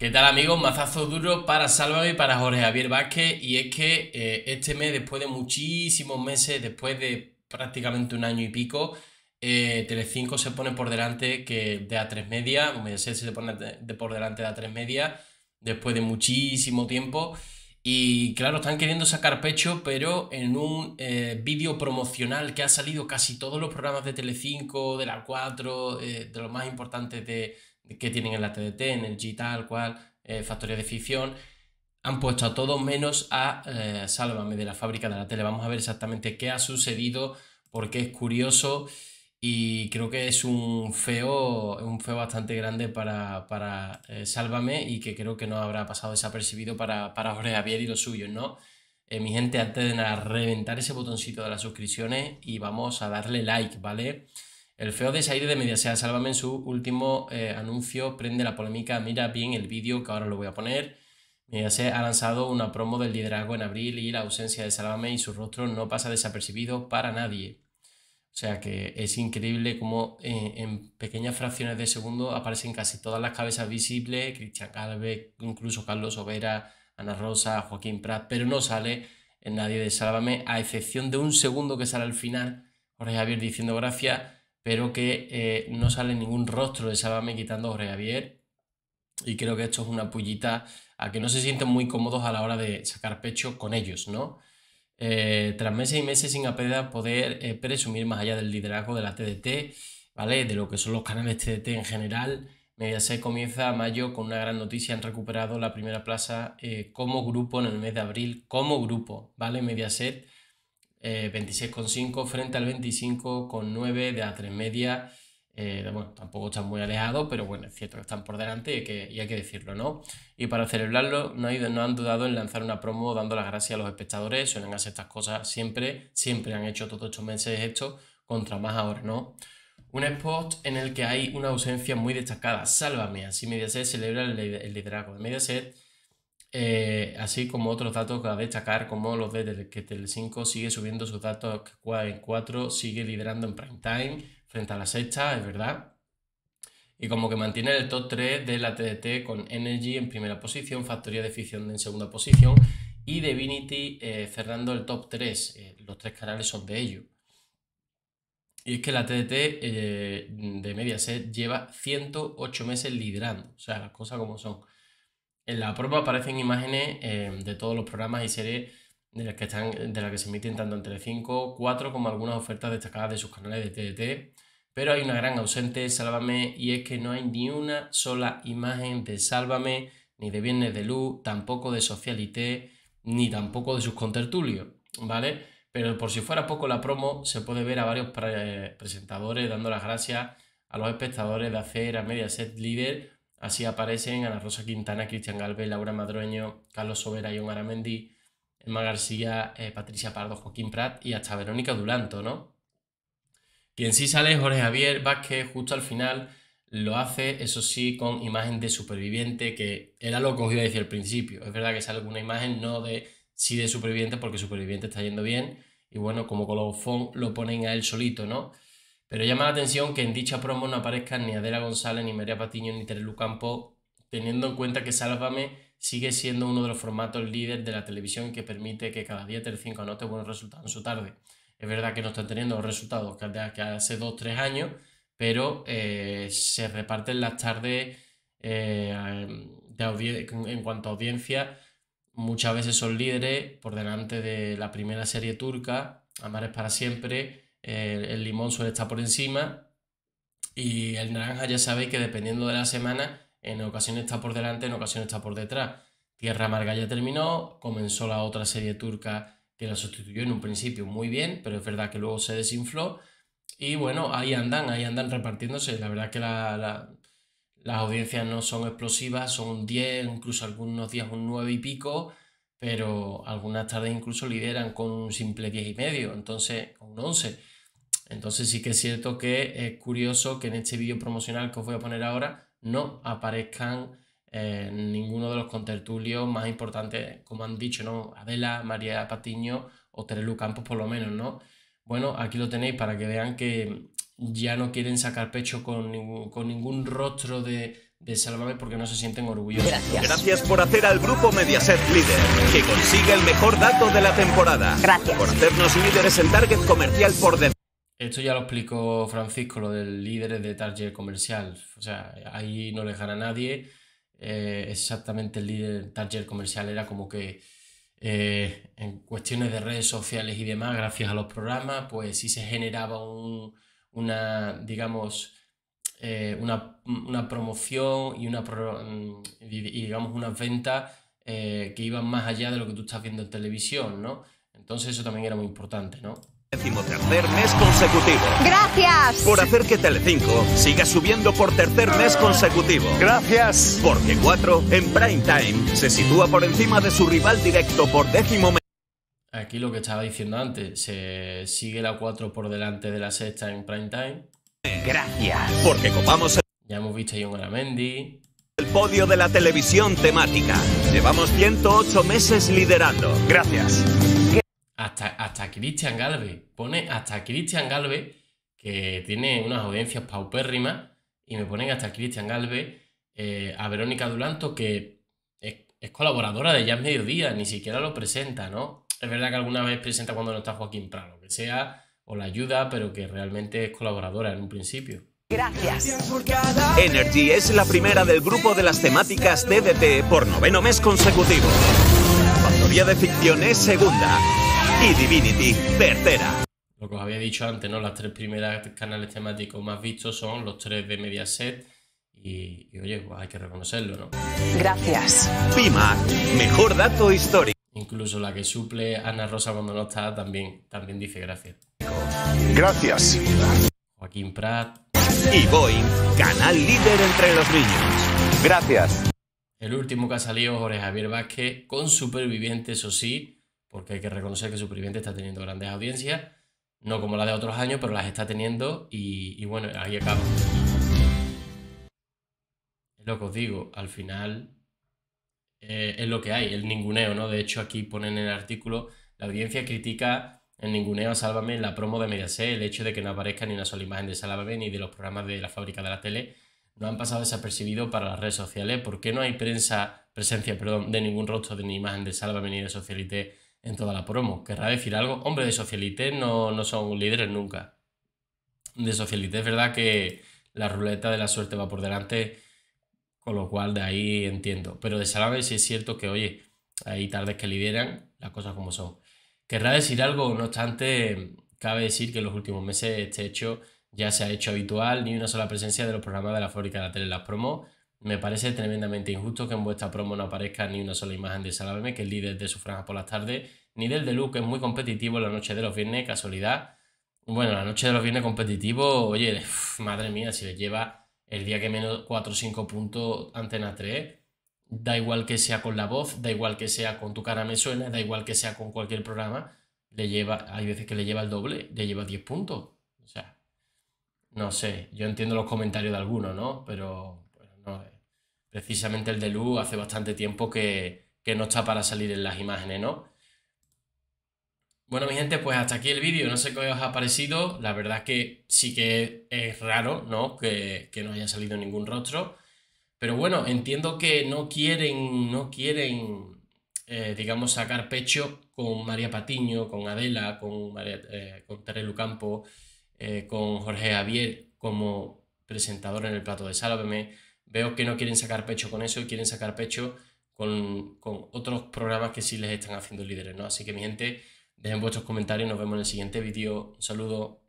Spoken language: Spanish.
¿Qué tal amigos? Mazazo duro para Sálvame y para Jorge Javier Vázquez. Y es que eh, este mes, después de muchísimos meses, después de prácticamente un año y pico, tele eh, Telecinco se pone por delante que de A3 Media, o si se pone de por delante de A3 Media, después de muchísimo tiempo. Y claro, están queriendo sacar pecho, pero en un eh, vídeo promocional que ha salido casi todos los programas de Telecinco, de la 4, de los más importantes de que tienen en la TDT, en el G tal cual, eh, de Ficción, han puesto a todos menos a eh, Sálvame de la fábrica de la tele. Vamos a ver exactamente qué ha sucedido, porque es curioso y creo que es un feo, un bastante grande para, eh, Sálvame y que creo que no habrá pasado desapercibido para, para Jorge Javier y los suyos, ¿no? Eh, mi gente, antes de nada, reventar ese botoncito de las suscripciones y vamos a darle like, ¿vale? vale el feo de de Mediaset Sálvame en su último eh, anuncio prende la polémica. Mira bien el vídeo que ahora lo voy a poner. Mediaset ha lanzado una promo del liderazgo en abril y la ausencia de Sálvame y su rostro no pasa desapercibido para nadie. O sea que es increíble cómo eh, en pequeñas fracciones de segundo aparecen casi todas las cabezas visibles, Cristian Calve, incluso Carlos Overa, Ana Rosa, Joaquín Prat, pero no sale nadie de Sálvame, a excepción de un segundo que sale al final, Jorge Javier diciendo gracias pero que eh, no sale ningún rostro de Sábame quitando a Javier. Y creo que esto es una pullita a que no se sienten muy cómodos a la hora de sacar pecho con ellos, ¿no? Eh, tras meses y meses sin apenas poder eh, presumir más allá del liderazgo de la TDT, ¿vale? De lo que son los canales TDT en general. Mediaset comienza a mayo con una gran noticia, han recuperado la primera plaza como grupo en el mes de abril, como grupo, ¿vale? Mediaset 26,5 eh, frente al 25,9 de A3 media. Eh, bueno, tampoco están muy alejados, pero bueno, es cierto que están por delante y hay que, hay que decirlo, ¿no? Y para celebrarlo, no, no, han dudado en lanzar una promo dando las gracias a los espectadores, suelen hacer estas cosas siempre, siempre han hecho todos estos meses esto, contra más ahora, ¿no? Un spot en el que hay una ausencia muy destacada, sálvame, así Mediaset celebra el liderazgo de Mediaset eh, así como otros datos que a destacar, como los de que TL5 sigue subiendo sus datos, en 4 sigue liderando en prime time frente a la sexta, es verdad. Y como que mantiene el top 3 de la TDT con Energy en primera posición, Factoría de Ficción en segunda posición y Divinity eh, cerrando el top 3. Eh, los tres canales son de ellos. Y es que la TDT de media Mediaset lleva 108 meses liderando, o sea, las cosas como son. En la promo aparecen imágenes em, de todos los programas y series de las que, están, de las que se emiten tanto en Telecinco, 4 como algunas ofertas destacadas de sus canales de TDT, pero hay una gran ausente, Sálvame, y es que no hay ni una sola imagen de Sálvame, ni de Viernes de Luz, tampoco de Socialité, ni tampoco de sus contertulios, ¿vale? Pero por si fuera poco la promo, se puede ver a varios eh, presentadores dando las gracias a los espectadores de hacer a Mediaset líder Así aparecen Ana Rosa Quintana, Cristian Galvez, Laura Madroño, Carlos Sobera, John Aramendi, Emma García, eh, Patricia Pardo, Joaquín Prat y hasta Verónica Duranto, ¿no? Quien sí sale Jorge Javier Vázquez, justo al final lo hace, eso sí, con imagen de superviviente, que era lo que iba a decir al principio. Es verdad que sale alguna imagen no de sí de superviviente, porque superviviente está yendo bien, y bueno, como colofón lo ponen a él solito, ¿no? Pero llama la atención que en dicha promo no aparezcan ni Adela González, ni María Patiño, ni Terelu Campo, teniendo en cuenta que Sálvame sigue siendo uno de los formatos líder de la televisión que permite que cada día Telecinco anote buenos resultados en su tarde. Es verdad que no están teniendo los resultados que hace dos, tres años, pero eh, se reparten las tardes eh, en cuanto a audiencia. Muchas veces son líderes por delante de la primera serie turca, es para siempre, el, limón suele estar por encima y el naranja ya sabéis que dependiendo de la semana, en ocasiones está por delante, en ocasiones está por detrás. Tierra Amarga ya terminó, comenzó la otra serie turca que la sustituyó en un principio muy bien, pero es verdad que luego se desinfló. Y bueno, ahí andan, ahí andan repartiéndose. La verdad que las audiencias no son explosivas, son un 10, incluso algunos días un 9 y pico, pero algunas tardes incluso lideran con un simple 10 y medio. Entonces, 11. Entonces sí que es cierto que es eh, curioso que en este vídeo promocional que os voy a poner ahora no aparezcan eh, ninguno de los contertulios más importantes, como han dicho, ¿no? Adela, María Patiño o Terelu Campos por lo menos, ¿no? Bueno, aquí lo tenéis para que vean que ya no quieren sacar pecho con ningún rostro de, de porque no se sienten orgullosos. Gracias. Gracias por hacer al grupo Mediaset líder, que consigue el mejor dato de la temporada. Gracias. Por hacernos líderes en target comercial por defecto. Esto ya lo explicó Francisco, lo del líder de target comercial. O sea, ahí no le gana nadie. Eh, exactamente el líder target comercial era como que eh, en cuestiones de redes sociales y demás, gracias a los programas, pues sí se generaba un, una, digamos, eh, una, una, promoción y, una mm, y, digamos unas ventas eh, que iban más allá de lo que tú estás viendo en televisión, ¿no? Entonces eso también era muy importante, ¿no? tercer mes consecutivo. Gracias. Por hacer que Telecinco siga subiendo por tercer mes consecutivo. Gracias. Porque 4 en prime time se sitúa por encima de su rival directo por décimo mes. Aquí lo que estaba diciendo antes, se sigue la 4 por delante de la sexta en prime time Gracias. Porque copamos el... Ya hemos visto a John Mendy el podio de la televisión temática. Llevamos 108 meses liderando. Gracias. Hasta, hasta Cristian Galve. Pone hasta Cristian Galve, que tiene unas audiencias paupérrimas, y me ponen hasta Cristian Galve eh, a Verónica Dulanto, que es, colaboradora de Ya Mediodía, ni siquiera lo presenta, ¿no? Es verdad que alguna vez presenta cuando no está Joaquín Prado, que sea o la ayuda, pero que realmente es colaboradora en un principio. Gracias. Energy es la primera del grupo de las temáticas DDT por noveno mes consecutivo. Factoría de Ficción es segunda. Y Divinity, tercera. Lo que os había dicho antes, ¿no? Las tres primeras canales temáticos más vistos son los tres de Mediaset. Y, y oye, pues hay que reconocerlo, ¿no? Gracias. Pima, mejor dato histórico. Incluso la que suple Ana Rosa cuando no está también, también dice gracias. Gracias. Joaquín Prat. Y Boeing, canal líder entre los niños. Gracias. El último que ha salido Jorge Javier Vázquez con Superviviente, eso sí, porque hay que reconocer que Superviviente está teniendo grandes audiencias, no como la de otros años, pero las está teniendo y, bueno, ahí acabo Es lo que os digo, al final eh, es lo que hay, el ninguneo, ¿no? De hecho, aquí ponen en el artículo, la audiencia critica en ninguneo Eva Sálvame, la promo de Mediaset, el hecho de que no aparezca ni una sola imagen de Sálvame ni de los programas de la fábrica de la tele, no han pasado desapercibido para las redes sociales. ¿Por qué no hay prensa, presencia perdón, de ningún rostro de ni imagen de Sálvame ni de Socialité en toda la promo? ¿Querrá decir algo? Hombre, de Socialité no, no son líderes nunca. De Socialité es verdad que la ruleta de la suerte va por delante, con lo cual de ahí entiendo. Pero de Sálvame sí es cierto que, oye, hay tardes que lideran las cosas como son. Querrá decir algo, no obstante, cabe decir que en los últimos meses este hecho ya se ha hecho habitual, ni una sola presencia de los programas de la fábrica de la tele en las promos. Me parece tremendamente injusto que en vuestra promo no aparezca ni una sola imagen de Salabeme, que es líder de su franja por las tardes, ni del de que es muy competitivo en la noche de los viernes, casualidad. Bueno, la noche de los viernes competitivo, oye, madre mía, si le lleva el día que menos 4 o 5 puntos Antena 3, da igual que sea con la voz, da igual que sea con tu cara me suena, da igual que sea con cualquier programa, le lleva, hay veces que le lleva el doble, le lleva 10 puntos. O sea, no sé, yo entiendo los comentarios de algunos, ¿no? Pero, no, eh, precisamente el de Lu hace bastante tiempo que, que no está para salir en las imágenes, ¿no? Bueno, mi gente, pues hasta aquí el vídeo. No sé qué os ha parecido. La verdad es que sí que es raro, ¿no? que no haya salido ningún rostro. Pero bueno, entiendo que no quieren, no quieren, eh, digamos, sacar pecho con María Patiño, con Adela, con, María, eh, Lucampo, con eh, Campo, con Jorge Javier como presentador en el plato de Sálvame. Veo que no quieren sacar pecho con eso y quieren sacar pecho con, con, otros programas que sí les están haciendo líderes, ¿no? Así que mi gente, dejen vuestros comentarios, nos vemos en el siguiente vídeo. Un saludo.